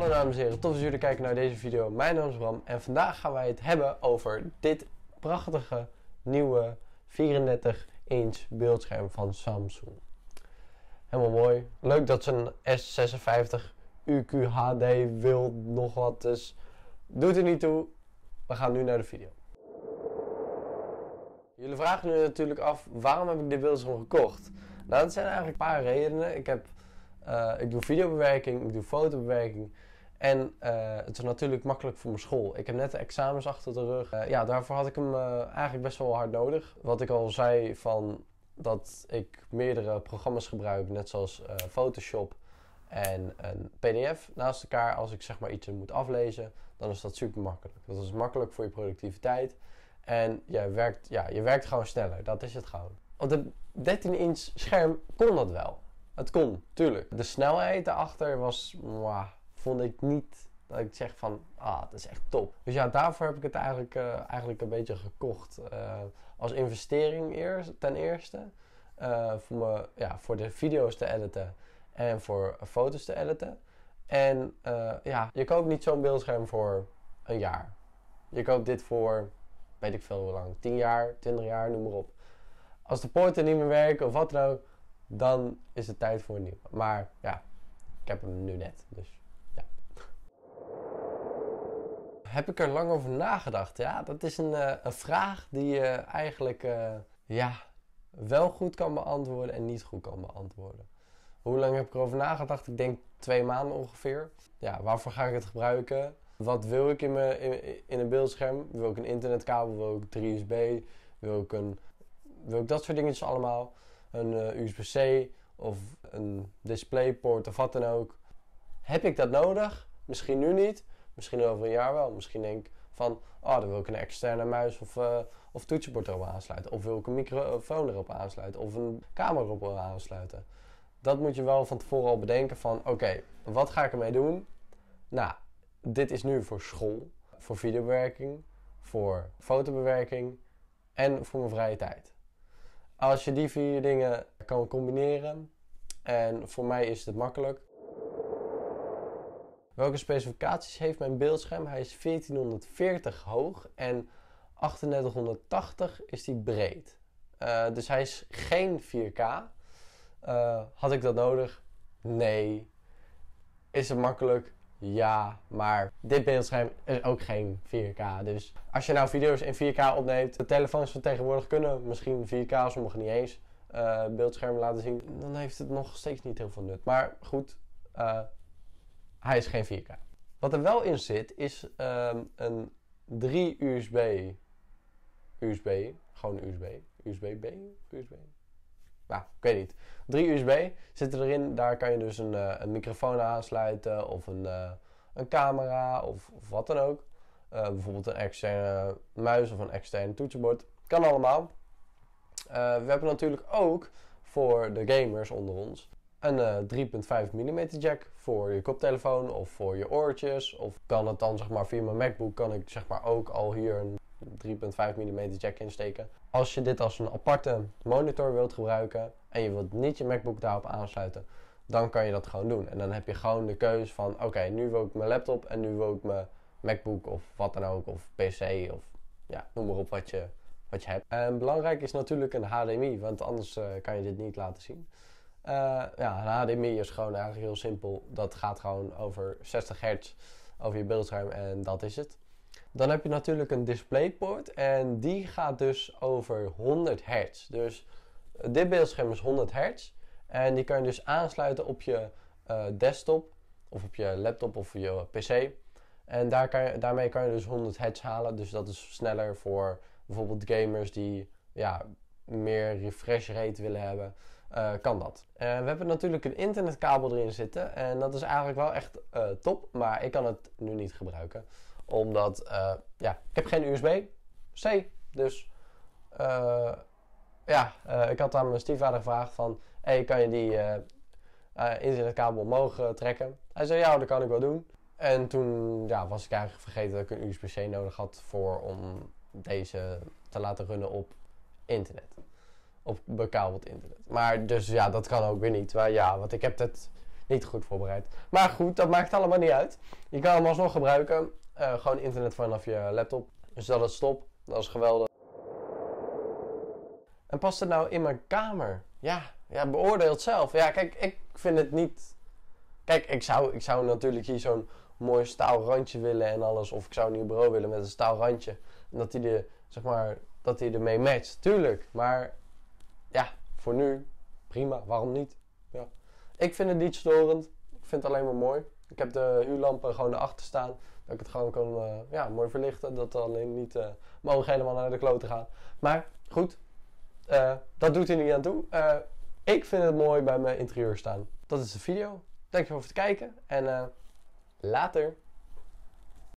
Hallo dames en heren, tof dat jullie kijken naar deze video. Mijn naam is Bram en vandaag gaan wij het hebben over dit prachtige nieuwe 34 inch beeldscherm van Samsung. Helemaal mooi. Leuk dat ze een S56 UQHD wil nog wat, dus doet er niet toe. We gaan nu naar de video. Jullie vragen nu natuurlijk af, waarom heb ik dit beeldscherm gekocht? Nou, dat zijn eigenlijk een paar redenen. Ik heb... Eh, ik doe videobewerking, ik doe fotobewerking. En eh, het is natuurlijk makkelijk voor mijn school. Ik heb net de examens achter de rug. Eh, ja, daarvoor had ik hem eh, eigenlijk best wel hard nodig. Wat ik al zei van dat ik meerdere programma's gebruik, net zoals Photoshop en een PDF naast elkaar. Als ik zeg maar iets moet aflezen, dan is dat super makkelijk. Dat is makkelijk voor je productiviteit. En je werkt, ja, je werkt gewoon sneller. Dat is het gewoon. Op de 13-inch scherm kon dat wel. Het kon, tuurlijk. De snelheid daarachter was vond ik niet dat ik zeg van, ah, dat is echt top. Dus ja, daarvoor heb ik het eigenlijk, eh, eigenlijk een beetje gekocht. Eh, als investering eerst, ten eerste. Eh, voor, me, ja, voor de video's te editen en voor foto's te editen. En ja, je koopt niet zo'n beeldscherm voor een jaar. Je koopt dit voor, weet ik veel hoe lang, 10 jaar, 20 jaar, noem maar op. Als de poorten niet meer werken of wat dan ook, dan is het tijd voor een nieuw. Maar ja, ik heb hem nu net, dus heb ik er lang over nagedacht. Ja, dat is een, eh, een vraag die je eigenlijk eh, ja, wel goed kan beantwoorden en niet goed kan beantwoorden. Hoe lang heb ik erover nagedacht? Ik denk twee maanden ongeveer. Ja, waarvoor ga ik het gebruiken? Wat wil ik in, mijn, in, in een beeldscherm? Wil ik een internetkabel? Wil ik 3 USB? Wil ik, een, wil ik dat soort dingetjes allemaal? Een eh, USB-C of een DisplayPort of wat dan ook. Heb ik dat nodig? Misschien nu niet, Misschien over een jaar wel. Misschien denk ik van, oh, dan wil ik een externe muis of, eh, of toetsenbord erop aansluiten. Of wil ik een microfoon erop aansluiten. Of een camera erop aansluiten. Dat moet je wel van tevoren al bedenken van, oké, wat ga ik ermee doen? Nou, dit is nu voor school, voor videobewerking, voor fotobewerking en voor mijn vrije tijd. Als je die vier dingen kan combineren, en voor mij is het makkelijk, Welke specificaties heeft mijn beeldscherm? Hij is 1440 hoog en 3880 is die breed. Eh, dus hij is geen 4K. Eh, had ik dat nodig? Nee. Is het makkelijk? Ja, maar dit beeldscherm is ook geen 4K. Dus als je nou video's in 4K opneemt, de telefoons van tegenwoordig kunnen misschien 4K, sommigen niet eens, uh, beeldschermen laten zien, dan heeft het nog steeds niet heel veel nut. Maar goed, hij is geen 4K. Wat er wel in zit is ehm, een 3 USB. USB, gewoon USB. USB-B? USB? Nou, ik weet niet. 3 USB zitten erin. Daar kan je dus een, uh, een microfoon aansluiten of een, eh, een camera of, wat dan ook. Eh, bijvoorbeeld een externe muis of een externe toetsenbord. Kan allemaal. we hebben natuurlijk ook voor de gamers onder ons een 3.5 eh, mm jack voor je koptelefoon of voor je oortjes. Of kan het dan zeg maar via mijn MacBook kan ik zeg maar ook al hier een 3.5 mm jack insteken. Als je dit als een aparte monitor wilt gebruiken en je wilt niet je MacBook daarop aansluiten, dan kan je dat gewoon doen. En dan heb je gewoon de keuze van oké, nu wil ik mijn laptop en nu wil ik mijn MacBook of wat dan ook of PC of ja, noem maar op wat je, wat je hebt. En belangrijk is natuurlijk een HDMI, want anders eh, kan je dit niet laten zien. Uh, ja, HDMI is gewoon eigenlijk heel simpel. Dat gaat gewoon over 60 hertz over je beeldscherm en dat is het. Dan heb je natuurlijk een DisplayPort en die gaat dus over 100 hertz. Dus eh, dit beeldscherm is 100 hertz en die kan je dus aansluiten op je eh, desktop of op je laptop of je pc. En daar kan je, daarmee kan je dus 100 hertz halen. Dus dat is sneller voor bijvoorbeeld gamers die ja, meer refresh rate willen hebben. Eh, kan dat. Eh, we hebben natuurlijk een internetkabel erin zitten en dat is eigenlijk wel echt eh, top, maar ik kan het nu niet gebruiken. Omdat, ja, ik heb geen USB-C, dus ja, ik had aan mijn stiefvader gevraagd van, hey, kan je die internetkabel omhoog trekken? Hij zei, ja, dat kan ik wel doen. En toen ja, was ik eigenlijk vergeten dat ik een USB-C nodig had voor om deze te laten runnen op internet op bekabeld internet. Maar dus ja, dat kan ook weer niet. Maar ja, want ik heb het niet goed voorbereid. Maar goed, dat maakt allemaal niet uit. Je kan hem alsnog gebruiken. Eh, gewoon internet vanaf je laptop. Dus dat is stop, Dat is geweldig. En past het nou in mijn kamer? Ja, ja beoordeelt zelf. Ja, kijk, ik vind het niet. Kijk, ik zou, ik zou natuurlijk hier zo'n mooi staal randje willen en alles. Of ik zou een nieuw bureau willen met een staal randje. En dat hij zeg maar, dat hij ermee matcht. Tuurlijk. Maar ja, voor nu prima, waarom niet? Ja. Ik vind het niet storend. Ik vind het alleen maar mooi. Ik heb de huurlampen gewoon erachter staan. Dat ik het gewoon kan eh, ja, mooi verlichten. Dat alleen niet uh, helemaal naar de kloten gaan. Maar goed, eh, dat doet hij niet aan toe. ik vind het mooi bij mijn interieur staan. Dat is de video. Dankjewel voor het kijken en later.